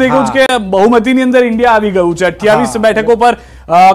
થઈ ગયું કે બહુમતીની અંદર ઇન્ડિયા આવી ગયું છે અઠ્યાવીસ બેઠકો પર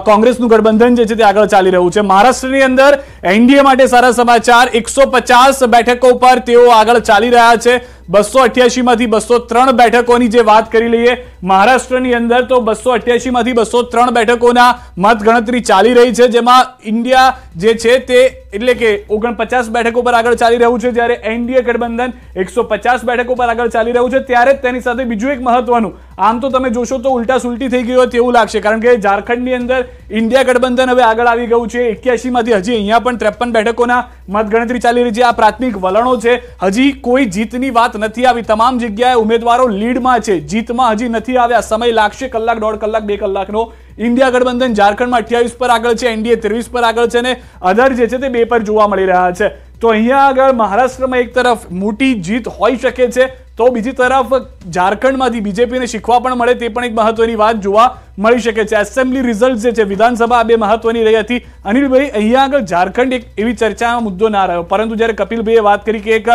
કોંગ્રેસનું ગઠબંધન જે છે તે આગળ ચાલી રહ્યું છે મહારાષ્ટ્રની અંદર એનડીએ માટે સારા સમાચાર એકસો બેઠકો પર તેઓ આગળ ચાલી રહ્યા છે બસો અઠ્યાસીમાંથી બસો ત્રણ બેઠકોની જે વાત કરી લઈએ મહારાષ્ટ્રની અંદર તો બસો અઠ્યાસીમાંથી બસો ત્રણ બેઠકોના મતગણતરી ચાલી રહી છે જેમાં ઇન્ડિયા જે છે તે એટલે કે ઓગણપચાસ બેઠકો પર આગળ ચાલી રહ્યું છે જ્યારે એનડીએ ગઠબંધન એકસો બેઠકો પર આગળ ચાલી રહ્યું છે ત્યારે તેની સાથે બીજું એક મહત્વનું આમ તો તમે જોશો તો ઉલટા સુલટી થઈ ગયો હોય તેવું લાગશે કારણ કે ઝારખંડની અંદર ઇન્ડિયા ગઠબંધન હવે આગળ આવી ગયું છે એક્યાસીમાંથી હજી અહીંયા પણ ત્રેપન બેઠકોના મતગણતરી ચાલી રહી છે આ પ્રાથમિક વલણો છે હજી કોઈ જીતની વાત નથી આવી તમામ જગ્યાએ ઉમેદવારો લીડમાં છે જીતમાં હજી નથી આવ્યા સમય લાગશે કલાક દોઢ કલાક બે કલાકનો ઇન્ડિયા ગઠબંધન ઝારખંડમાં અઠ્યાવીસ પર આગળ છે એનડીએ ત્રેવીસ પર આગળ છે અને અધર જે છે તે બે પર જોવા મળી રહ્યા છે તો અહીંયા આગળ મહારાષ્ટ્રમાં એક તરફ મોટી જીત હોઈ શકે છે તો બીજી તરફ ઝારખંડમાંથી બીજેપીને શીખવા પણ મળે તે પણ એક મહત્વની વાત જોવા મળી શકે છે એસેમ્બલી રિઝલ્ટ જે છે વિધાનસભા બે મહત્વની રહી હતી અનિલભાઈ અહીંયા આગળ ઝારખંડ એક એવી ચર્ચાનો મુદ્દો ના રહ્યો પરંતુ જ્યારે કપિલભાઈએ વાત કરી કે એક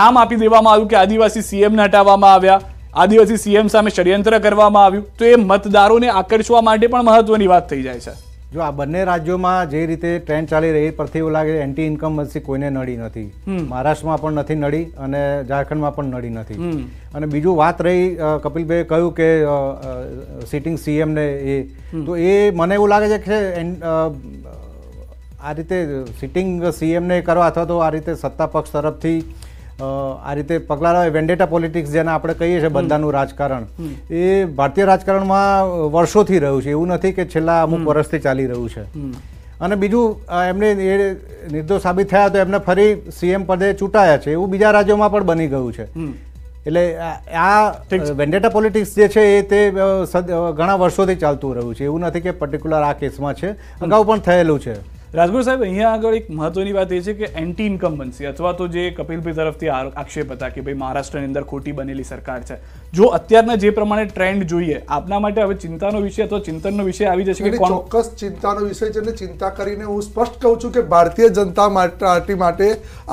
નામ આપી દેવામાં આવ્યું કે આદિવાસી સીએમને હટાવવામાં આવ્યા આદિવાસી સીએમ સામે ષડયંત્ર કરવામાં આવ્યું તો એ મતદારોને આકર્ષવા માટે પણ મહત્વની વાત થઈ જાય છે જો આ બંને રાજ્યોમાં જે રીતે ટ્રેન ચાલી રહી પરથી એવું લાગે એન્ટી ઇન્કમ વચ્ચે કોઈને નડી નથી મહારાષ્ટ્રમાં પણ નથી નડી અને ઝારખંડમાં પણ નડી નથી અને બીજું વાત રહી કપિલભાઈ કહ્યું કે સિટિંગ સીએમ ને એ તો એ મને એવું લાગે છે કે આ રીતે સિટિંગ સીએમને કરવા અથવા તો આ રીતે સત્તા પક્ષ તરફથી આ રીતે પગલાં આવે વેન્ડેટા પોલિટિક્સ જેને આપણે કહીએ છીએ બધાનું રાજકારણ એ ભારતીય રાજકારણમાં વર્ષોથી રહ્યું છે એવું નથી કે છેલ્લા અમુક વર્ષથી ચાલી રહ્યું છે અને બીજું એમને એ નિર્દોષ સાબિત થયા તો એમને ફરી સીએમ પદે ચૂંટાયા છે એવું બીજા રાજ્યોમાં પણ બની ગયું છે એટલે આ વેન્ડેટા પોલિટિક્સ જે છે એ તે ઘણા વર્ષોથી ચાલતું રહ્યું છે એવું નથી કે પર્ટિક્યુલર આ કેસમાં છે અગાઉ પણ થયેલું છે રાજગુર સાહેબ અહીંયા આગળ એક મહત્વની વાત એ છે કે એન્ટી ઇન્કમ્બન્સી અથવા તો જે કપિલભાઈ તરફથી આક્ષેપ હતા કે ભાઈ મહારાષ્ટ્રની અંદર ખોટી બનેલી સરકાર છે જો અત્યારના જે પ્રમાણે ટ્રેન્ડ જોઈએ આપના માટે હવે ચિંતાનો વિષય અથવા ચિંતનનો વિષય આવી જશે કે ચોક્કસ ચિંતાનો વિષય છે અને ચિંતા કરીને હું સ્પષ્ટ કહું છું કે ભારતીય જનતા પાર્ટી માટે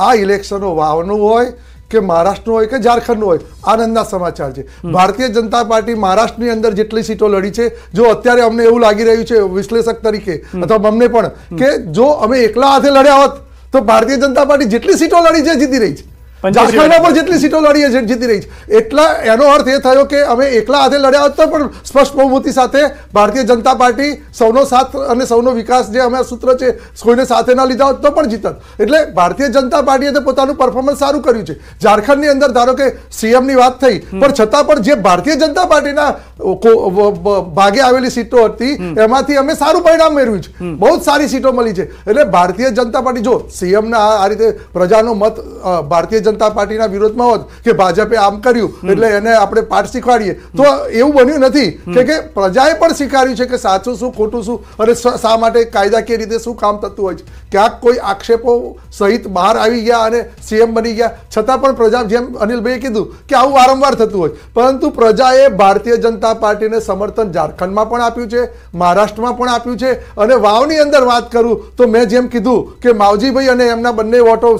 આ ઇલેક્શનો વાવનું હોય કે મહારાષ્ટ્રનો હોય કે ઝારખંડનો હોય આનંદના સમાચાર છે ભારતીય જનતા પાર્ટી મહારાષ્ટ્રની અંદર જેટલી સીટો લડી છે જો અત્યારે અમને એવું લાગી રહ્યું છે વિશ્લેષક તરીકે અથવા અમને પણ કે જો અમે એકલા હાથે લડ્યા હોત તો ભારતીય જનતા પાર્ટી જેટલી સીટો લડી છે જીતી રહી છે ઝારખંડમાં પણ જેટલી સીટો લડીએ છીએ જીતી રહી છે એટલા એનો અર્થ એ થયો કે અમે એકલા હાથે લડ્યા હોત પણ સ્પષ્ટ બહુમતી સાથે ભારતીય જનતા પાર્ટી સૌનો સાથ અને સૌનો વિકાસ જે અમે સૂત્ર છે કોઈને સાથે ના લીધા હોત તો પણ જીતત એટલે ભારતીય જનતા પાર્ટીએ તો પોતાનું પરફોર્મન્સ સારું કર્યું છે ઝારખંડની અંદર ધારો કે સીએમની વાત થઈ પણ છતાં પણ જે ભારતીય જનતા પાર્ટીના ભાગે આવેલી સીટો હતી એમાંથી અમે સારું પરિણામ મેળવ્યું છે બહુ જ સારી સીટો મળી છે એટલે ભારતીય જનતા પાર્ટી જો સીએમના આ રીતે પ્રજાનો મત ભારતીય જનતા પાર્ટીના વિરોધમાં હોત કે ભાજપે આમ કર્યું એટલે એને આપણે પાઠ શીખવાડીએ તો એવું બન્યું નથી કે પ્રજાએ પણ સ્વીકાર્યું છે કે સાચું શું ખોટું શું અને શા માટે કાયદાકીય રીતે શું કામ થતું હોય છે ક્યાંક કોઈ આક્ષેપો સહિત બહાર આવી ગયા અને સીએમ બની ગયા છતાં પણ પ્રજા જેમ અનિલભાઈએ કીધું કે આવું વારંવાર થતું હોય પરંતુ પ્રજાએ ભારતીય જનતા પાર્ટીને સમર્થન ઝારખંડમાં પણ આપ્યું છે મહારાષ્ટ્રમાં પણ આપ્યું છે અને વાવની અંદર વાત કરું તો મેં જેમ કીધું કે માવજીભાઈ અને એમના બંને વોટો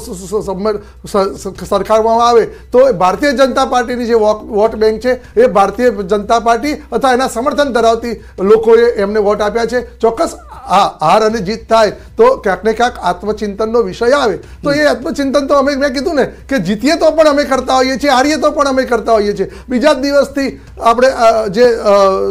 સરકારમાં આવે તો ભારતીય જનતા પાર્ટીની જે વોટ બેંક છે એ ભારતીય જનતા પાર્ટી અથવા એના સમર્થન ધરાવતી લોકોએ એમને વોટ આપ્યા છે ચોક્કસ આ હાર અને જીત થાય તો ક્યાંક ને ક્યાંક આત્મચિંતનનો વિષય આવે તો એ આત્મચિંતન તો અમે મેં કીધું ને કે જીતીએ તો પણ અમે કરતા હોઈએ છીએ હારીએ તો પણ અમે કરતા હોઈએ છીએ બીજા જ દિવસથી આપણે જે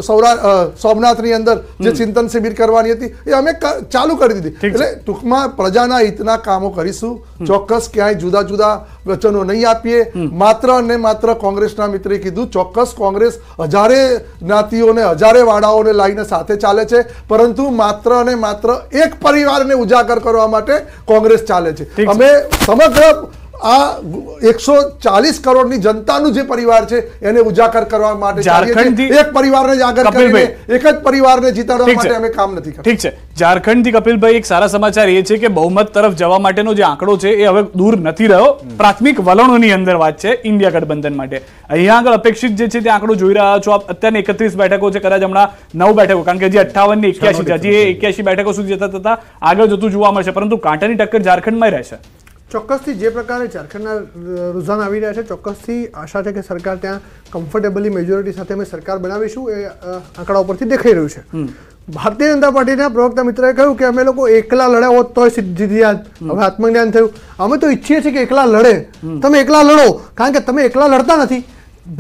સૌરા સોમનાથની અંદર જે ચિંતન શિબિર કરવાની હતી એ અમે ચાલુ કરી દીધી એટલે ટૂંકમાં પ્રજાના હિતના કામો કરીશું ચોક્કસ ક્યાંય જુદા જુદા વચનો નહીં આપીએ માત્ર અને માત્ર કોંગ્રેસના મિત્રે કીધું ચોક્કસ કોંગ્રેસ હજારે જ્ઞાતિઓને હજારે વાડાઓને લઈને સાથે ચાલે છે પરંતુ માત્ર માત્ર એક પરિવારને ઉજાગર કરવા માટે કોંગ્રેસ ચાલે છે અમે સમગ્ર આ એકસો ચાલીસ કરોડ કરોડની જનતાનું જે પરિવાર છે એને ઉજાગર કરવા માટે એક પરિવારને આગળ એક જ પરિવારને જીતાડવા માટે અમે કામ નથી ઠીક છે ઝારખંડથી કપિલભાઈ એક સારા સમાચાર એ છે કે બહુમત તરફ જવા માટેનો જે આંકડો છે એ હવે દૂર નથી રહ્યો પ્રાથમિક વલણોની અંદર વાત છે ઇન્ડિયા ગઠબંધન માટે અહીંયા આગળ અપેક્ષિત જે છે તે આંકડો જોઈ રહ્યા છો આપ અત્યારે એકત્રીસ બેઠકો છે કદાચ હમણાં નવ બેઠકો કારણ કે જે અઠાવન ની એક્યાસી હજી એક્યાસી બેઠકો સુધી જતા થતા આગળ જતું જોવા મળશે પરંતુ કાંટાની ટક્કર ઝારખંડમાં રહેશે ચોક્કસથી જે પ્રકારે ઝારખંડના રુઝાન આવી રહ્યા છે ચોક્કસથી આશા છે કે સરકાર ત્યાં કમ્ફર્ટેબલી મેજોરિટી સાથે અમે સરકાર બનાવીશું એ આંકડા ઉપરથી દેખાઈ રહ્યું છે ભારતીય જનતા પાર્ટીના પ્રવક્તા મિત્રએ કહ્યું કે અમે લોકો એકલા લડ્યા હોત તો જીતી હવે આત્મજ્ઞાન થયું અમે તો ઈચ્છીએ છીએ કે એકલા લડે તમે એકલા લડો કારણ કે તમે એકલા લડતા નથી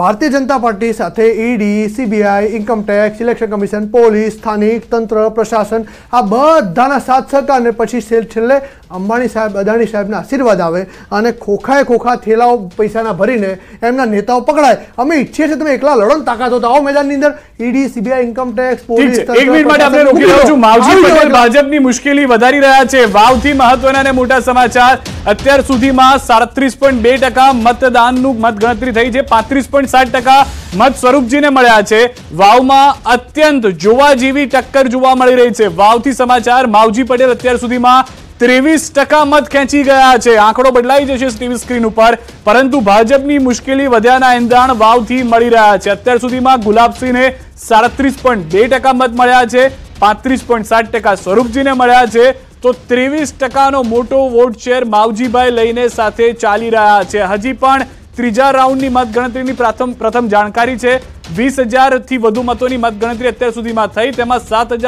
ભારતીય જનતા પાર્ટી સાથે ED CBI income tax election commission police સ્થાનિક તંત્ર પ્રશાસન આ બધાના સાથ સહકાર અને પછી છેલ્લે અંબાણી સાહેબ અદાણી સાહેબના આશીર્વાદ આવે અને ખોખાએ ખોખા થેલાઓ પૈસાના ભરીને એમના નેતાઓ પકડાય અમે ઈચ્છીએ છીએ તમે એકલા લડો ને તાકાત હોતા આવો મેદાનની અંદર ઈડી સીબીઆઈ ઇન્કમ પોલીસ એક મિનિટ માટે આપણે રોકી રહ્યો છું માવજી પટેલ ભાજપની મુશ્કેલી વધારી રહ્યા છે વાવથી મહત્વના અને મોટા સમાચાર અત્યાર સુધીમાં સાડત્રીસ પોઈન્ટ બે ટકા મતદાનનું મતગણતરી થઈ છે પાંત્રીસ પોઈન્ટ સાત ટકા મત સ્વરૂપજીને મળ્યા છે વાવમાં અત્યંત જોવા જેવી ટક્કર જોવા મળી રહી છે વાવથી સમાચાર માવજી પટેલ અત્યાર સુધીમાં ત્રેવીસ ટકા મત ખેંચી ગયા છે આંકડો બદલાઈ જશે ટીવી સ્ક્રીન ઉપર પરંતુ ભાજપની મુશ્કેલી વધ્યાના એંધાણ વાવથી મળી રહ્યા છે અત્યાર સુધીમાં ગુલાબસિંહને સાડત્રીસ પોઈન્ટ બે ટકા મત મળ્યા છે પાંત્રીસ પોઈન્ટ સાત ટકા સ્વરૂપજીને મળ્યા છે તો ત્રેવીસ ટકાનો મોટો વોટ શેર માવજીભાઈ લઈને સાથે ચાલી રહ્યા છે હજી પણ ત્રીજા રાઉન્ડની મતગણતરીની પ્રથમ પ્રથમ જાણકારી છે વીસ હજારથી વધુ મતોની મતગણતરી અત્યાર સુધીમાં થઈ તેમાં સાત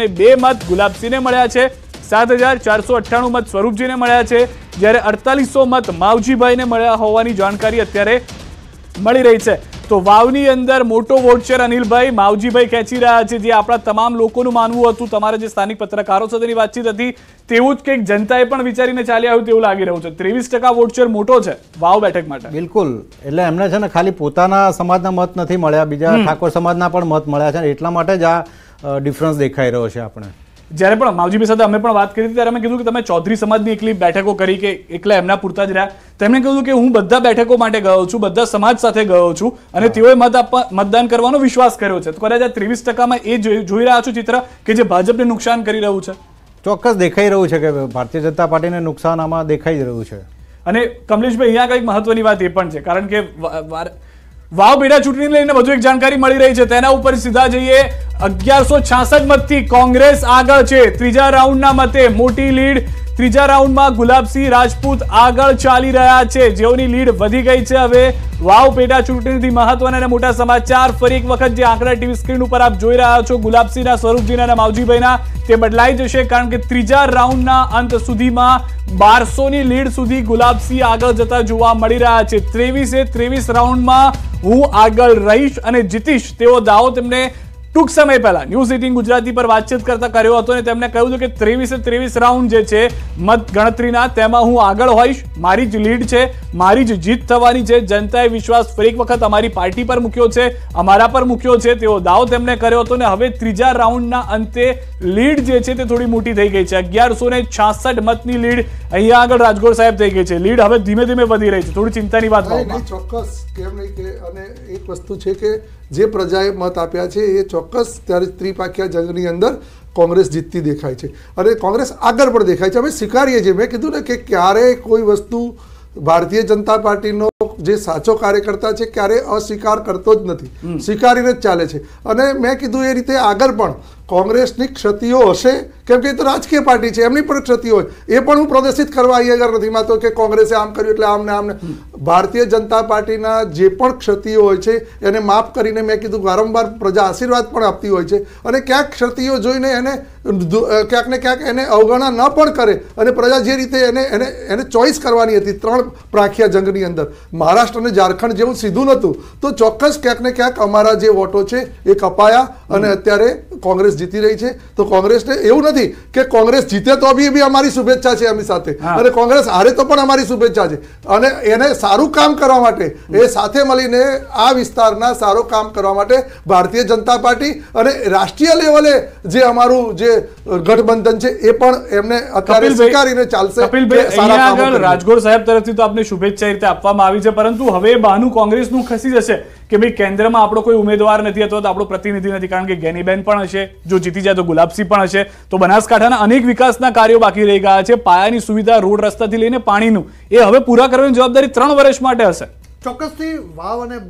મત ગુલાબસિંહને મળ્યા છે સાત હજાર ચારસો અઠ્ઠાણું મત સ્વરૂપજીને મળ્યા છે જ્યારે અડતાલીસો મત માવજીભાઈને મળ્યા હોવાની જાણકારી અત્યારે મળી રહી છે તો વાવની અંદર મોટો વોટ અનિલભાઈ માવજીભાઈ ખેંચી રહ્યા છે જે આપણા તમામ લોકોનું માનવું હતું તમારા જે સ્થાનિક પત્રકારો સાથેની વાતચીત હતી તેવું જ કંઈક જનતાએ પણ વિચારીને ચાલી આવ્યું તેવું લાગી રહ્યું છે ત્રેવીસ ટકા વોટ મોટો છે વાવ બેઠક માટે બિલકુલ એટલે એમને છે ને ખાલી પોતાના સમાજના મત નથી મળ્યા બીજા ઠાકોર સમાજના પણ મત મળ્યા છે એટલા માટે જ આ ડિફરન્સ દેખાઈ રહ્યો છે આપણે જ્યારે પણ માવજીભાઈ સાથે અમે પણ વાત કરી ત્યારે અમે કીધું કે તમે ચૌધરી સમાજની એકલી બેઠકો કરી કે એકલા એમના પૂરતા જ રહ્યા તેમણે કહ્યું કે હું બધા બેઠકો માટે ગયો છું બધા સમાજ સાથે ગયો છું અને તેઓએ મત મતદાન કરવાનો વિશ્વાસ કર્યો છે તો કદાચ આ ત્રેવીસ ટકામાં એ જોઈ રહ્યા છું ચિત્ર કે જે ભાજપને નુકસાન કરી રહ્યું છે ચોક્કસ દેખાઈ રહ્યું છે કે ભારતીય જનતા પાર્ટીને નુકસાન આમાં દેખાઈ જ રહ્યું છે અને કમલેશભાઈ અહીંયા કંઈક મહત્વની વાત એ પણ છે કારણ કે વાવ બેડા ચૂંટણી લઈને વધુ એક જાણકારી મળી રહી છે તેના ઉપર સીધા જઈએ અગિયારસો છાસઠ મતથી કોંગ્રેસ આગળ છે ત્રીજા રાઉન્ડના મતે મોટી લીડ ત્રીજા રાઉન્ડમાં ગુલાબસિંહ રાજપૂત આગળ ચાલી રહ્યા છે જેઓની લીડ વધી ગઈ છે હવે વાવ પેટા ચૂંટણીથી મહત્વના અને મોટા સમાચાર ફરી એક વખત જે આંકડા ટીવી સ્ક્રીન ઉપર આપ જોઈ રહ્યા છો ગુલાબસિંહના સ્વરૂપજીના અને માવજીભાઈના તે બદલાઈ જશે કારણ કે ત્રીજા રાઉન્ડના અંત સુધીમાં બારસોની લીડ સુધી ગુલાબસિંહ આગળ જતા જોવા મળી રહ્યા છે ત્રેવીસે ત્રેવીસ રાઉન્ડમાં હું આગળ રહીશ અને જીતીશ તેવો દાવો તેમણે ટૂંક સમય પહેલા ન્યૂઝ એટીન ગુજરાતી પર વાતચીત કરતા કર્યો હતો અને તેમણે કહ્યું હતું કે ત્રેવીસે ત્રેવીસ રાઉન્ડ જે છે મત ગણતરીના તેમાં હું આગળ હોઈશ મારી જ લીડ છે મારી જ જીત થવાની છે જનતાએ વિશ્વાસ ફરી એક વખત અમારી પાર્ટી પર મૂક્યો છે અમારા પર મૂક્યો છે તેવો દાવો તેમણે કર્યો હતો અને હવે ત્રીજા રાઉન્ડના અંતે લીડ જે છે તે થોડી મોટી થઈ ગઈ છે અગિયારસો ને છાસઠ મતની લીડ અહીંયા આગળ રાજગોર સાહેબ થઈ ગઈ છે લીડ હવે ધીમે ધીમે વધી રહી છે થોડી ચિંતાની વાત ચોક્કસ કેમ નહીં કે અને એક વસ્તુ છે કે જે પ્રજાએ મત આપ્યા છે એ ચોક્કસ ત્યારે ત્રિપાખીયા જંગની અંદર કોંગ્રેસ જીતતી દેખાય છે અને કોંગ્રેસ આગળ પણ દેખાય છે અમે સ્વીકારીએ છીએ મેં કીધું ને કે ક્યારે કોઈ વસ્તુ ભારતીય જનતા પાર્ટીનો જે સાચો કાર્યકર્તા છે ક્યારે અસ્વીકાર કરતો જ નથી સ્વીકારીને જ ચાલે છે અને મેં કીધું એ રીતે આગળ પણ કોંગ્રેસની ક્ષતિઓ હશે કેમ કે એ તો રાજકીય પાર્ટી છે એમની પણ ક્ષતિઓ હોય એ પણ હું પ્રદર્શિત કરવા અહીંયા નથી માનતો કે કોંગ્રેસે આમ કર્યું એટલે આમને આમને ભારતીય જનતા પાર્ટીના જે પણ ક્ષતિઓ હોય છે એને માફ કરીને મેં કીધું વારંવાર પ્રજા આશીર્વાદ પણ આપતી હોય છે અને ક્યાંક ક્ષતિઓ જોઈને એને ક્યાંક ને ક્યાંક એને અવગણના ન પણ કરે અને પ્રજા જે રીતે એને એને એને ચોઈસ કરવાની હતી ત્રણ પ્રાખ્યા જંગની અંદર મહારાષ્ટ્ર અને ઝારખંડ જેવું સીધું નહોતું તો ચોક્કસ ક્યાંક ને ક્યાંક અમારા જે વોટો છે એ કપાયા અને અત્યારે કોંગ્રેસ જીતી રહી છે તો કોંગ્રેસને એવું નથી કે કોંગ્રેસ જીતે તો બી બી અમારી શુભેચ્છા છે એમની સાથે અને કોંગ્રેસ હારે તો પણ અમારી શુભેચ્છા છે અને એને સારું કામ કરવા માટે એ સાથે મળીને આ વિસ્તારના સારું કામ કરવા માટે ભારતીય જનતા પાર્ટી અને રાષ્ટ્રીય લેવલે જે અમારું જે ગઠબંધન છે એ પણ એમને અત્યારે સ્વીકારીને ચાલશે રાજકોટ સાહેબ તરફથી તો આપને શુભેચ્છા રીતે આપવામાં આવી છે પરંતુ હવે બહાનું કોંગ્રેસનું ખસી જશે કે ભાઈ કેન્દ્રમાં આપણો કોઈ ઉમેદવાર નથી અથવા તો આપણો પ્રતિનિધિ નથી કારણ કે ગેનીબેન પણ હશે જો જીતી જાય તો ગુલાબસિંહ પણ હશે તો બનાસકાંઠાના અનેક વિકાસના કાર્યો બાકી રહી ગયા છે પાયાની સુવિધા રોડ રસ્તાથી લઈને પાણીનું એ હવે પૂરા કરવાની જવાબદારી ત્રણ વર્ષ માટે હશે ચોક્કસથી વાવ અને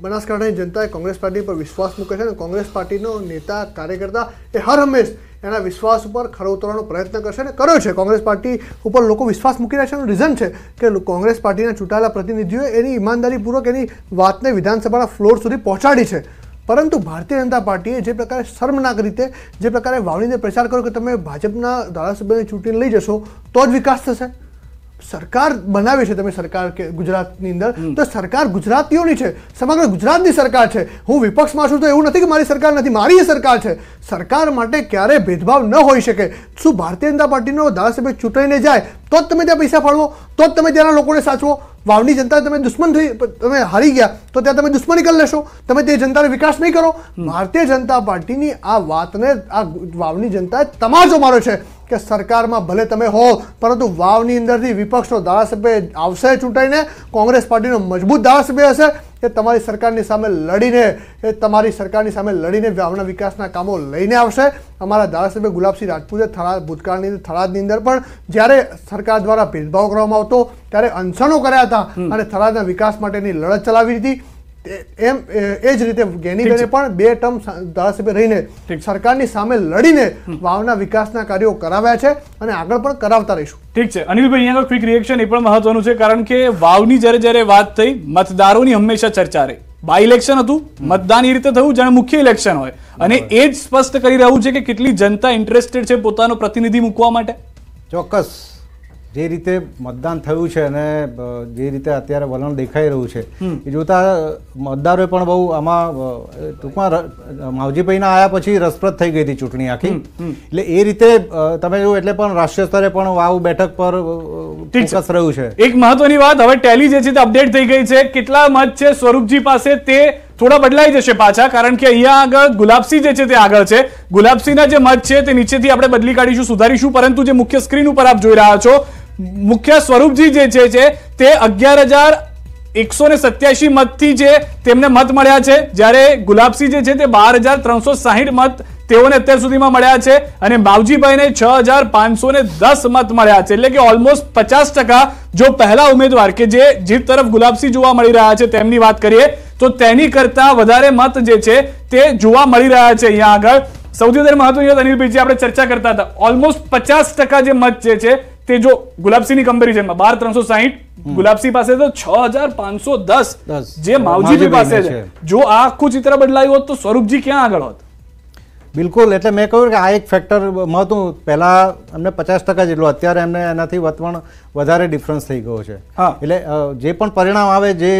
બનાસકાંઠાની જનતાએ કોંગ્રેસ પાર્ટી પર વિશ્વાસ મૂકે છે અને કોંગ્રેસ પાર્ટીનો નેતા કાર્યકર્તા એ હર હંમેશ એના વિશ્વાસ ઉપર ખરો ઉતરવાનો પ્રયત્ન કરશે અને કર્યો છે કોંગ્રેસ પાર્ટી ઉપર લોકો વિશ્વાસ મૂકી રહ્યા છે એનું રીઝન છે કે કોંગ્રેસ પાર્ટીના ચૂંટાયેલા પ્રતિનિધિઓએ એની ઈમાનદારીપૂર્વક એની વાતને વિધાનસભાના ફ્લોર સુધી પહોંચાડી છે પરંતુ ભારતીય જનતા પાર્ટીએ જે પ્રકારે શર્મનાક રીતે જે પ્રકારે વાવણીને પ્રચાર કર્યો કે તમે ભાજપના ધારાસભ્યની ચૂંટણી લઈ જશો તો જ વિકાસ થશે સરકાર બનાવે છે તમે સરકાર કે ગુજરાતની અંદર તો સરકાર ગુજરાતીઓની છે સમગ્ર ગુજરાતની સરકાર છે હું વિપક્ષમાં છું તો એવું નથી કે મારી સરકાર નથી મારી એ સરકાર છે સરકાર માટે ક્યારે ભેદભાવ ન હોઈ શકે શું ભારતીય જનતા પાર્ટીનો ધારાસભ્ય ચૂંટાઈને જાય તો જ તમે ત્યાં પૈસા ફાળવો તો જ તમે ત્યાંના લોકોને સાચવો વાવની જનતા તમે દુશ્મન થઈ તમે હારી ગયા તો ત્યાં તમે દુશ્મની કરી લેશો તમે તે જનતાનો વિકાસ નહીં કરો ભારતીય જનતા પાર્ટીની આ વાતને આ વાવની જનતાએ તમાચો મારો છે કે સરકારમાં ભલે તમે હો પરંતુ વાવની અંદરથી વિપક્ષનો ધારાસભ્ય આવશે ચૂંટાઈને કોંગ્રેસ પાર્ટીનો મજબૂત ધારાસભ્ય હશે એ તમારી સરકારની સામે લડીને એ તમારી સરકારની સામે લડીને વાવના વિકાસના કામો લઈને આવશે અમારા ધારાસભ્ય ગુલાબસિંહ રાજપૂતે થરાદ ભૂતકાળની થરાદની અંદર પણ જ્યારે સરકાર દ્વારા ભેદભાવ કરવામાં આવતો ત્યારે અનશનો કર્યા હતા અને થરાદના વિકાસ માટેની લડત ચલાવી હતી એમ એ જ રીતે ગેની ગેનીબેને પણ બે ટર્મ ધારાસભ્ય રહીને સરકારની સામે લડીને વાવના વિકાસના કાર્યો કરાવ્યા છે અને આગળ પણ કરાવતા રહીશું ઠીક છે અનિલભાઈ અહીંયા ક્વિક રિએક્શન એ પણ મહત્વનું છે કારણ કે વાવની જ્યારે જ્યારે વાત થઈ મતદારોની હંમેશા ચર્ચા રહી બાય ઇલેક્શન હતું મતદાન એ રીતે થયું જાણે મુખ્ય ઇલેક્શન હોય અને એ જ સ્પષ્ટ કરી રહ્યું છે કે કેટલી જનતા ઇન્ટરેસ્ટેડ છે પોતાનો પ્રતિનિધિ મૂકવા માટે ચોક્કસ જે રીતે મતદાન થયું છે અને જે રીતે અત્યારે વલણ દેખાઈ રહ્યું છે એ જોતા મતદારોએ પણ બહુ આમાં ટૂંકમાં માવજીભાઈના આવ્યા પછી રસપ્રદ થઈ ગઈ હતી ચૂંટણી આખી એટલે એ રીતે તમે જો એટલે પણ રાષ્ટ્રીય સ્તરે પણ વાવ બેઠક પર ટીચસ રહ્યું છે એક મહત્વની વાત હવે ટેલી જે છે તે અપડેટ થઈ ગઈ છે કેટલા મત છે સ્વરૂપજી પાસે તે થોડા બદલાઈ જશે પાછા કારણ કે અહીંયા આગળ ગુલાબસિંહ જે છે તે આગળ છે ગુલાબસિંહના જે મત છે તે નીચેથી આપણે બદલી કાઢીશું સુધારીશું પરંતુ જે મુખ્ય સ્ક્રીન ઉપર આપ જોઈ રહ્યા છો મુખ્ય સ્વરૂપજી જે છે તે અગિયાર હજાર એકસો ને સત્યાસી મતથી જે તેમને મત મળ્યા છે જ્યારે ગુલાબસિંહ જે છે તે બાર હજાર ત્રણસો સાહીઠ મત તેઓને અત્યાર સુધીમાં મળ્યા છે અને માવજીભાઈને છ હજાર પાંચસો ને દસ મત મળ્યા છે એટલે કે ઓલમોસ્ટ પચાસ ટકા જો પહેલા ઉમેદવાર કે જે જીત તરફ ગુલાબસિંહ જોવા મળી રહ્યા છે તેમની વાત કરીએ તો તેની કરતા વધારે મત જે છે તે જોવા મળી રહ્યા છે અહીંયા આગળ સૌથી વધારે મહત્વની વાત અનિલભાઈજી આપણે ચર્ચા કરતા હતા ઓલમોસ્ટ પચાસ ટકા જે મત જે છે તે જો ગુલાબસિંહની કમ્પેરિઝનમાં બાર ત્રણસો સાહીઠ ગુલાબસિંહ પાસે તો છ હજાર પાંચસો દસ જે માવજીભાઈ પાસે છે જો આ આખું ચિત્ર બદલાયું હોત તો સ્વરૂપજી ક્યાં આગળ હોત બિલકુલ એટલે મેં કહ્યું કે આ એક ફેક્ટર હતું પહેલાં એમને પચાસ ટકા જેટલું અત્યારે એમને એનાથી વતવણ વધારે ડિફરન્સ થઈ ગયો છે હા એટલે જે પણ પરિણામ આવે જે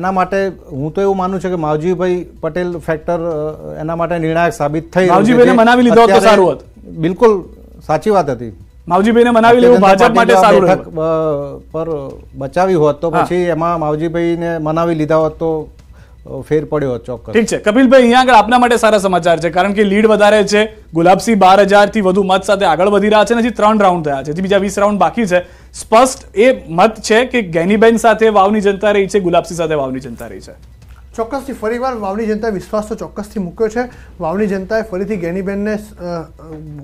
એના માટે હું તો એવું માનું છું કે માવજીભાઈ પટેલ ફેક્ટર એના માટે નિર્ણાયક સાબિત થઈ માવજીભાઈને મનાવી લીધો તો સારું હતું બિલકુલ સાચી વાત હતી માવજીભાઈને મનાવી લેવું ભાજપ માટે સારું પર બચાવી હોત તો પછી એમાં માવજીભાઈને મનાવી લીધા હોત તો ફેર પડ્યો ચોક્કસ ઠીક છે કપિલભાઈ અહીંયા આગળ આપના માટે સારા સમાચાર છે કારણ કે લીડ વધારે છે ગુલાબસિંહ બાર હજારથી વધુ મત સાથે આગળ વધી રહ્યા છે અને હજી ત્રણ રાઉન્ડ થયા છે હજી બીજા વીસ રાઉન્ડ બાકી છે સ્પષ્ટ એ મત છે કે ગેનીબેન સાથે વાવની જનતા રહી છે ગુલાબસિંહ સાથે વાવની જનતા રહી છે ચોક્કસથી ફરી વાર વાવની જનતાએ વિશ્વાસ તો ચોક્કસથી મૂક્યો છે વાવની જનતાએ ફરીથી ગેનીબેનને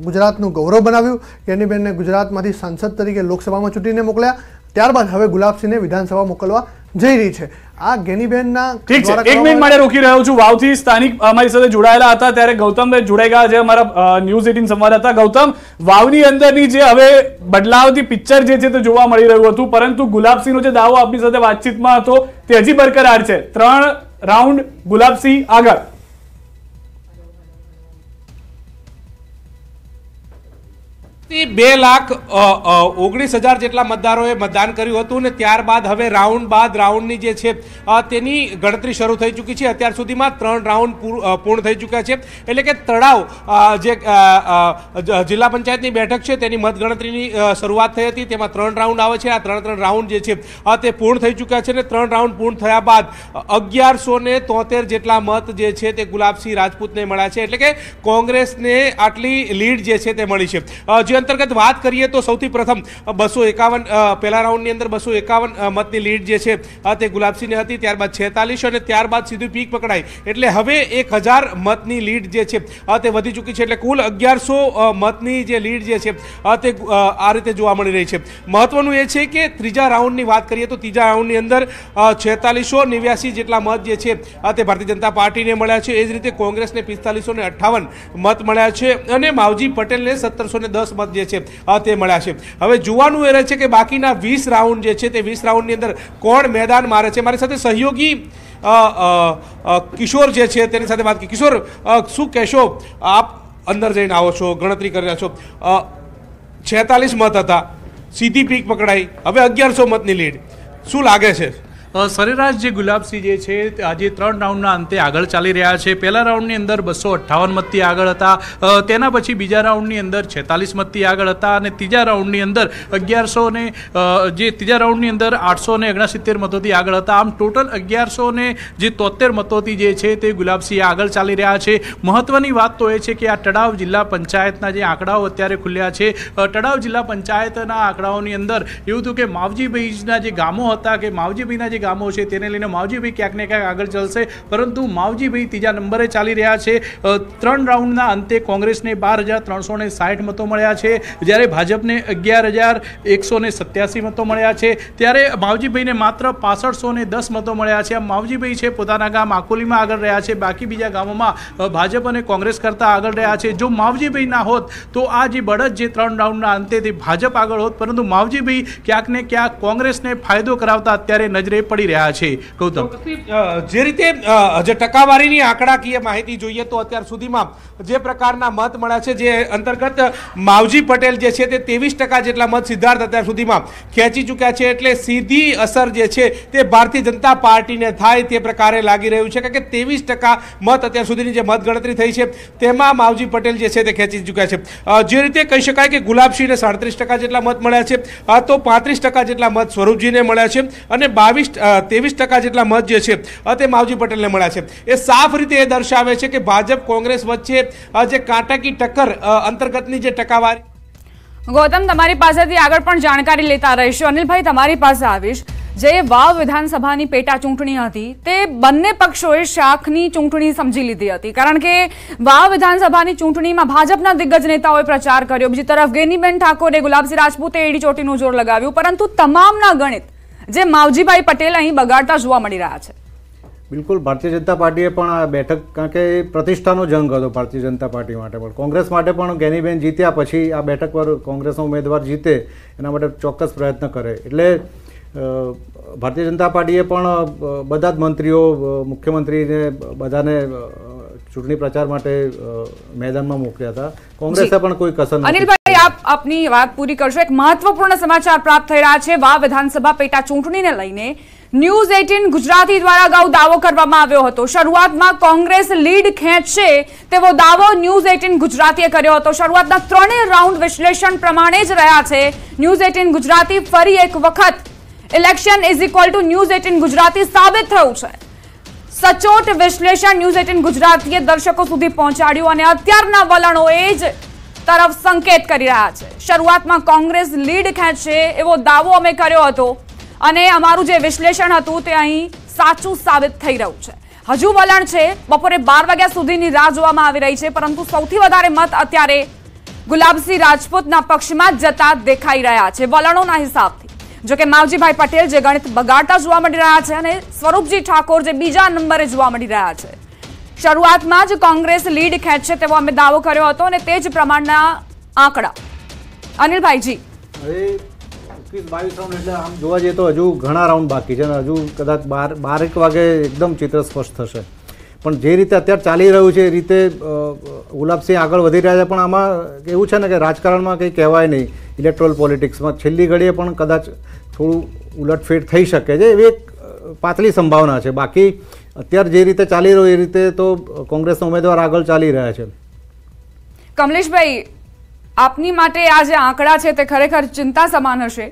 ગુજરાતનું ગૌરવ બનાવ્યું ગેનીબેનને ગુજરાતમાંથી સાંસદ તરીકે લોકસભામાં ચૂંટીને મોકલ્યા ત્યારબાદ હવે ગુલાબસિંહને વિધાનસભા મોકલવા જઈ રહી છે આ ગેનીબેનના ઠીક છે એક મિનિટ માટે રોકી રહ્યો છું વાવથી સ્થાનિક અમારી સાથે જોડાયેલા હતા ત્યારે ગૌતમભાઈ જોડાઈ ગયા છે અમારા ન્યૂઝ એટીન સંવાદદાતા ગૌતમ વાવની અંદરની જે હવે બદલાવથી પિક્ચર જે છે તે જોવા મળી રહ્યું હતું પરંતુ ગુલાબસિંહનો જે દાવો આપની સાથે વાતચીતમાં હતો તે હજી બરકરાર છે ત્રણ રાઉન્ડ ગુલાબસિંહ આગળ બે લાખ ઓગણીસ હજાર જેટલા મતદારોએ મતદાન કર્યું હતું ને ત્યારબાદ હવે રાઉન્ડ બાદ રાઉન્ડની જે છે તેની ગણતરી શરૂ થઈ ચૂકી છે અત્યાર સુધીમાં ત્રણ રાઉન્ડ પૂર્ણ થઈ ચૂક્યા છે એટલે કે તળાવ જે જિલ્લા પંચાયતની બેઠક છે તેની મતગણતરીની શરૂઆત થઈ હતી તેમાં ત્રણ રાઉન્ડ આવે છે આ ત્રણ ત્રણ રાઉન્ડ જે છે તે પૂર્ણ થઈ ચૂક્યા છે ને ત્રણ રાઉન્ડ પૂર્ણ થયા બાદ અગિયારસો ને તોતેર જેટલા મત જે છે તે ગુલાબસિંહ રાજપૂતને મળ્યા છે એટલે કે કોંગ્રેસને આટલી લીડ જે છે તે મળી છે જે અંતર્ગત વાત કરીએ તો સૌથી પ્રથમ બસો એકાવન પહેલા રાઉન્ડની અંદર બસો એકાવન મતની લીડ જે છે તે ગુલાબસિંહને હતી ત્યારબાદ છેતાલીસ અને ત્યારબાદ સીધી પીક પકડાય એટલે હવે એક હજાર મતની લીડ જે છે તે વધી ચૂકી છે એટલે કુલ અગિયારસો મતની જે લીડ જે છે તે આ રીતે જોવા મળી રહી છે મહત્વનું એ છે કે ત્રીજા રાઉન્ડની વાત કરીએ તો ત્રીજા રાઉન્ડની અંદર છેતાલીસો નેવ્યાસી જેટલા મત જે છે તે ભારતીય જનતા પાર્ટીને મળ્યા છે એ જ રીતે કોંગ્રેસને પિસ્તાલીસો ને અઠ્ઠાવન મત મળ્યા છે અને માવજી પટેલને સત્તરસો ને દસ મત મત જે છે તે મળ્યા છે હવે જોવાનું એ રહે છે કે બાકીના વીસ રાઉન્ડ જે છે તે વીસ રાઉન્ડની અંદર કોણ મેદાન મારે છે મારી સાથે સહયોગી કિશોર જે છે તેની સાથે વાત કરી કિશોર શું કહેશો આપ અંદર જઈને આવો છો ગણતરી કરી રહ્યા છો છેતાલીસ મત હતા સીધી પીક પકડાઈ હવે અગિયારસો મતની લીડ શું લાગે છે સરેરાશ જે ગુલાબસિંહ જે છે આજે ત્રણ રાઉન્ડના અંતે આગળ ચાલી રહ્યા છે પહેલા રાઉન્ડની અંદર બસો અઠ્ઠાવન મતથી આગળ હતા તેના પછી બીજા રાઉન્ડની અંદર છેતાલીસ મતથી આગળ હતા અને ત્રીજા રાઉન્ડની અંદર અગિયારસો ને જે ત્રીજા રાઉન્ડની અંદર આઠસો ને ઓગણસિત્તેર મતોથી આગળ હતા આમ ટોટલ અગિયારસો ને જે તોતેર મતોથી જે છે તે ગુલાબસિંહ આગળ ચાલી રહ્યા છે મહત્વની વાત તો એ છે કે આ તળાવ જિલ્લા પંચાયતના જે આંકડાઓ અત્યારે ખુલ્યા છે તળાવ જિલ્લા પંચાયતના આંકડાઓની અંદર એવું હતું કે માવજીભાઈના જે ગામો હતા કે માવજીભાઈના જે ગામો છે તેને લઈને માવજીભાઈ ક્યાંક ને ક્યાંક આગળ ચાલશે પરંતુ માવજીભાઈ ત્રીજા નંબરે ચાલી રહ્યા છે ત્રણ રાઉન્ડના અંતે કોંગ્રેસને બાર હજાર ત્રણસો ને સાઠ મતો મળ્યા છે જ્યારે ભાજપને અગિયાર હજાર એકસો ને સત્યાસી મતો મળ્યા છે ત્યારે માવજીભાઈને માત્ર પાસઠસો ને દસ મતો મળ્યા છે માવજીભાઈ છે પોતાના ગામ આકોલીમાં આગળ રહ્યા છે બાકી બીજા ગામોમાં ભાજપ અને કોંગ્રેસ કરતાં આગળ રહ્યા છે જો માવજીભાઈ ના હોત તો આ જે બળદ જે ત્રણ રાઉન્ડના અંતે ભાજપ આગળ હોત પરંતુ માવજીભાઈ ક્યાંક ને ક્યાંક કોંગ્રેસને ફાયદો કરાવતા અત્યારે નજરે પડી રહ્યા છે ગૌતમ જે રીતે જે ટકાવારીની આંકડાકીય માહિતી જોઈએ તો અત્યાર સુધીમાં જે પ્રકારના મત મળ્યા છે જે અંતર્ગત માવજી પટેલ જે છે તે ત્રેવીસ ટકા જેટલા મત સિદ્ધાર્થ અત્યાર સુધીમાં ખેંચી ચૂક્યા છે એટલે સીધી અસર જે છે તે ભારતીય જનતા પાર્ટીને થાય તે પ્રકારે લાગી રહ્યું છે કારણ કે ત્રેવીસ ટકા મત અત્યાર સુધીની જે મતગણતરી થઈ છે તેમાં માવજી પટેલ જે છે તે ખેંચી ચૂક્યા છે જે રીતે કહી શકાય કે ગુલાબસિંહને સાડત્રીસ ટકા જેટલા મત મળ્યા છે તો પાંત્રીસ ટકા જેટલા મત સ્વરૂપજીને મળ્યા છે અને બાવીસ તેવીસ ટકા જેટલા મત જે છે તે માવજી પટેલને મળ્યા છે એ સાફ રીતે એ દર્શાવે છે કે ભાજપ કોંગ્રેસ વચ્ચે જે કાંટાકી ટક્કર અંતર્ગતની જે ટકાવારી ગૌતમ તમારી પાસેથી આગળ પણ જાણકારી લેતા રહીશું અનિલભાઈ તમારી પાસે આવીશ જે વાવ વિધાનસભાની પેટા ચૂંટણી હતી તે બંને પક્ષોએ શાખની ચૂંટણી સમજી લીધી હતી કારણ કે વાવ વિધાનસભાની ચૂંટણીમાં ભાજપના દિગ્ગજ નેતાઓએ પ્રચાર કર્યો બીજી તરફ ગેનીબેન ઠાકોરે ગુલાબસિંહ રાજપૂતે એડી ચોટીનું જોર લગાવ્યું પરંતુ તમામના ગણિત જે માવજીભાઈ પટેલ અહીં બગાડતા જોવા મળી રહ્યા છે બિલકુલ ભારતીય જનતા પાર્ટીએ પણ આ બેઠક કારણ કે પ્રતિષ્ઠાનો જંગ હતો ભારતીય જનતા પાર્ટી માટે પણ કોંગ્રેસ માટે પણ ગેનીબેન જીત્યા પછી આ બેઠક પર કોંગ્રેસનો ઉમેદવાર જીતે એના માટે ચોક્કસ પ્રયત્ન કરે એટલે ભારતીય જનતા પાર્ટીએ પણ બધા જ મંત્રીઓ મુખ્યમંત્રીને બધાને ચૂંટણી પ્રચાર માટે મેદાનમાં મોકલ્યા હતા કોંગ્રેસે પણ કોઈ કસર અનિલભાઈ આપ આપની વાત પૂરી કરશો એક મહત્વપૂર્ણ સમાચાર પ્રાપ્ત થઈ રહ્યા છે વા વિધાનસભા પેટા ચૂંટણીને લઈને ન્યૂઝ એટીન ગુજરાતી દ્વારા અગાઉ દાવો કરવામાં આવ્યો હતો શરૂઆતમાં કોંગ્રેસ લીડ ખેંચશે તેવો દાવો ન્યૂઝ એટીન ગુજરાતીએ કર્યો હતો શરૂઆતના ત્રણેય રાઉન્ડ વિશ્લેષણ પ્રમાણે જ રહ્યા છે ન્યૂઝ એટીન ગુજરાતી ફરી એક વખત election is equal to news eighteen Gujarati સાબિત થયું છે સચોટ વિશ્લેષણ ન્યૂઝ એટીન ગુજરાતીએ દર્શકો સુધી પહોંચાડ્યું અને અત્યારના વલણો એ જ તરફ સંકેત કરી રહ્યા છે શરૂઆતમાં કોંગ્રેસ લીડ ખેંચશે એવો દાવો અમે કર્યો હતો અને અમારું જે વિશ્લેષણ હતું તે અહીં સાચું સાબિત થઈ રહ્યું છે હજુ વલણ છે બપોરે બાર વાગ્યા સુધીની રાહ જોવામાં આવી રહી છે પરંતુ સૌથી વધારે મત અત્યારે ગુલાબસિંહ રાજપૂતના પક્ષમાં જતા દેખાઈ રહ્યા છે વલણોના હિસાબથી જોકે માવજીભાઈ પટેલ જે ગણિત બગાડતા જોવા મળી રહ્યા છે અને સ્વરૂપજી ઠાકોર જે બીજા નંબરે જોવા મળી રહ્યા છે શરૂઆતમાં જ કોંગ્રેસ લીડ ખેંચશે તેવો અમે દાવો કર્યો હતો અને તે જ પ્રમાણના આંકડા અનિલભાઈજી એકવીસ બાવીસ રાઉન્ડ આમ જોવા જઈએ તો હજુ ઘણા રાઉન્ડ બાકી છે અને હજુ કદાચ બાર બારેક વાગે એકદમ ચિત્ર સ્પષ્ટ થશે પણ જે રીતે અત્યારે ચાલી રહ્યું છે એ રીતે ગુલાબસિંહ આગળ વધી રહ્યા છે પણ આમાં એવું છે ને કે રાજકારણમાં કંઈ કહેવાય નહીં ઇલેક્ટ્રોલ પોલિટિક્સમાં છેલ્લી ઘડીએ પણ કદાચ થોડું ઉલટફેર થઈ શકે છે એવી એક પાતળી સંભાવના છે બાકી અત્યારે જે રીતે ચાલી રહ્યું એ રીતે તો કોંગ્રેસના ઉમેદવાર આગળ ચાલી રહ્યા છે કમલેશભાઈ આપની માટે આ જે આંકડા છે તે ખરેખર ચિંતા સમાન હશે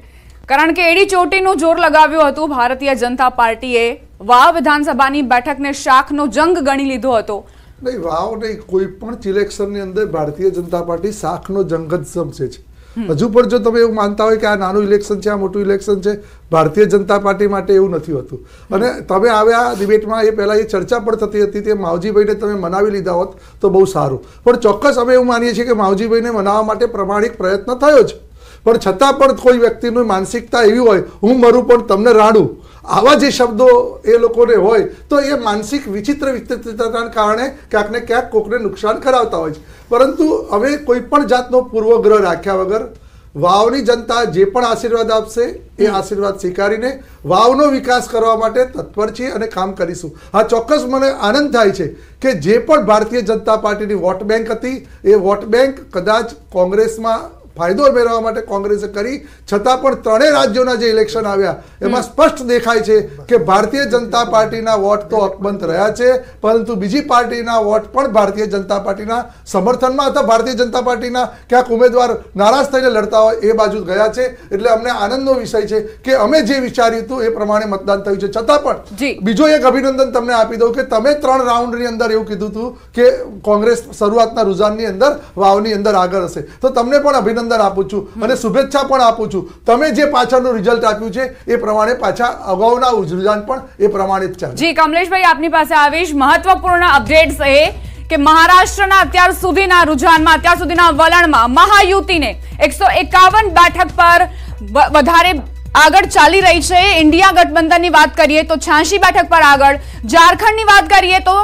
કારણ કે એડી ચોટીનું જોર લગાવ્યું હતું ભારતીય જનતા પાર્ટીએ વાવ વિધાનસભાની બેઠકને શાખનો જંગ ગણી લીધો હતો નહીં વાવ નહીં કોઈ પણ ઇલેક્શનની અંદર ભારતીય જનતા પાર્ટી શાખનો જંગ જ સમજે છે હજુ પણ જો તમે એવું માનતા હોય કે આ નાનું ઇલેક્શન છે આ મોટું ઇલેક્શન છે ભારતીય જનતા પાર્ટી માટે એવું નથી હોતું અને તમે આવ્યા આ ડિબેટમાં એ પહેલાં એ ચર્ચા પણ થતી હતી તે માવજીભાઈને તમે મનાવી લીધા હોત તો બહુ સારું પણ ચોક્કસ અમે એવું માનીએ છીએ કે માવજીભાઈને મનાવવા માટે પ્રમાણિક પ્રયત્ન થયો છે પણ છતાં પણ કોઈ વ્યક્તિની માનસિકતા એવી હોય હું મરું પણ તમને રાડું આવા જે શબ્દો એ લોકોને હોય તો એ માનસિક વિચિત્ર વિચિત્રતાને કારણે ક્યાંકને ક્યાંક કોકને નુકસાન કરાવતા હોય છે પરંતુ હવે કોઈ પણ જાતનો પૂર્વગ્રહ રાખ્યા વગર વાવની જનતા જે પણ આશીર્વાદ આપશે એ આશીર્વાદ સ્વીકારીને વાવનો વિકાસ કરવા માટે તત્પર છીએ અને કામ કરીશું હા ચોક્કસ મને આનંદ થાય છે કે જે પણ ભારતીય જનતા પાર્ટીની વોટ બેંક હતી એ વોટ બેંક કદાચ કોંગ્રેસમાં ફાયદો મેળવવા માટે કોંગ્રેસે કરી છતાં પણ ત્રણેય રાજ્યોના જે ઇલેક્શન આવ્યા એમાં સ્પષ્ટ દેખાય છે કે ભારતીય જનતા પાર્ટીના વોટ તો અકબંધ રહ્યા છે પરંતુ બીજી પાર્ટીના વોટ પણ ભારતીય જનતા પાર્ટીના સમર્થનમાં હતા ભારતીય જનતા પાર્ટીના ક્યાંક ઉમેદવાર નારાજ થઈને લડતા હોય એ બાજુ ગયા છે એટલે અમને આનંદનો વિષય છે કે અમે જે વિચાર્યું હતું એ પ્રમાણે મતદાન થયું છે છતાં પણ બીજો એક અભિનંદન તમને આપી દઉં કે તમે ત્રણ રાઉન્ડની અંદર એવું કીધું હતું કે કોંગ્રેસ શરૂઆતના રૂઝાનની અંદર વાવની અંદર આગળ હશે તો તમને પણ અભિનંદન અભિનંદન આપું છું અને શુભેચ્છા પણ આપું છું તમે જે પાછળનું રિઝલ્ટ આપ્યું છે એ પ્રમાણે પાછા અગાઉના રિઝલ્ટ પણ એ પ્રમાણે જ જી કમલેશભાઈ આપની પાસે આવીશ મહત્વપૂર્ણ અપડેટ્સ એ કે મહારાષ્ટ્રના અત્યાર સુધીના રુઝાનમાં અત્યાર સુધીના વલણમાં મહાયુતિને એકસો એકાવન બેઠક પર વધારે આગળ ચાલી રહી છે ઇન્ડિયા ગઠબંધનની વાત કરીએ તો છ્યાસી બેઠક પર આગળ ઝારખંડની વાત કરીએ તો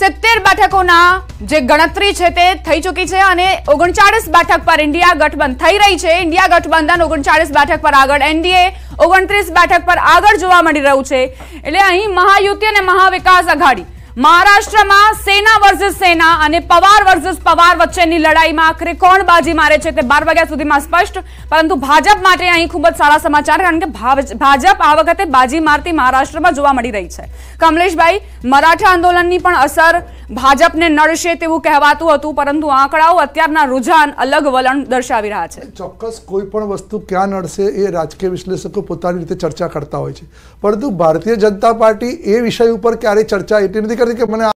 સિત્તેર બેઠકોના જે ગણતરી છે તે થઈ ચૂકી છે અને ઓગણચાળીસ બેઠક પર ઇન્ડિયા ગઠબંધ થઈ રહી છે ઇન્ડિયા ગઠબંધન ઓગણચાળીસ બેઠક પર આગળ એનડીએ ઓગણત્રીસ બેઠક પર આગળ જોવા મળી રહ્યું છે એટલે અહીં મહાયુતિ અને મહાવિકાસ આઘાડી મહારાષ્ટ્રમાં સેના વર્સિસ સેના અને પવાર વર્સિસ પવાર વચ્ચેની લડાઈમાં આખરે કોણ બાજી મારે છે તે બાર વાગ્યા સુધીમાં સ્પષ્ટ પરંતુ ભાજપ માટે અહીં ખૂબ જ સારા સમાચાર કારણ કે ભાજપ આ વખતે બાજી મારતી મહારાષ્ટ્રમાં જોવા મળી રહી છે કમલેશભાઈ મરાઠા આંદોલનની પણ અસર ભાજપને નડશે તેવું કહેવાતું હતું પરંતુ આંકડાઓ અત્યારના રુઝાન અલગ વલણ દર્શાવી રહ્યા છે ચોક્કસ કોઈ પણ વસ્તુ ક્યાં નડશે એ રાજકીય વિશ્લેષકો પોતાની રીતે ચર્ચા કરતા હોય છે પરંતુ ભારતીય જનતા પાર્ટી એ વિષય ઉપર ક્યારેય ચર્ચા એટલી નથી দিকে মানে